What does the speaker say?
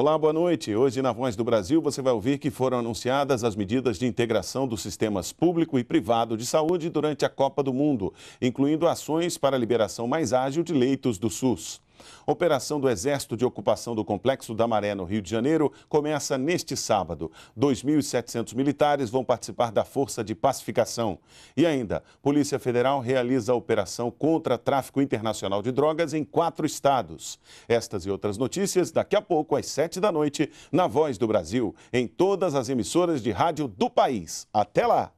Olá, boa noite. Hoje na Voz do Brasil você vai ouvir que foram anunciadas as medidas de integração dos sistemas público e privado de saúde durante a Copa do Mundo, incluindo ações para a liberação mais ágil de leitos do SUS. Operação do Exército de Ocupação do Complexo da Maré, no Rio de Janeiro, começa neste sábado. 2.700 militares vão participar da Força de Pacificação. E ainda, Polícia Federal realiza a operação contra tráfico internacional de drogas em quatro estados. Estas e outras notícias daqui a pouco, às sete da noite, na Voz do Brasil, em todas as emissoras de rádio do país. Até lá!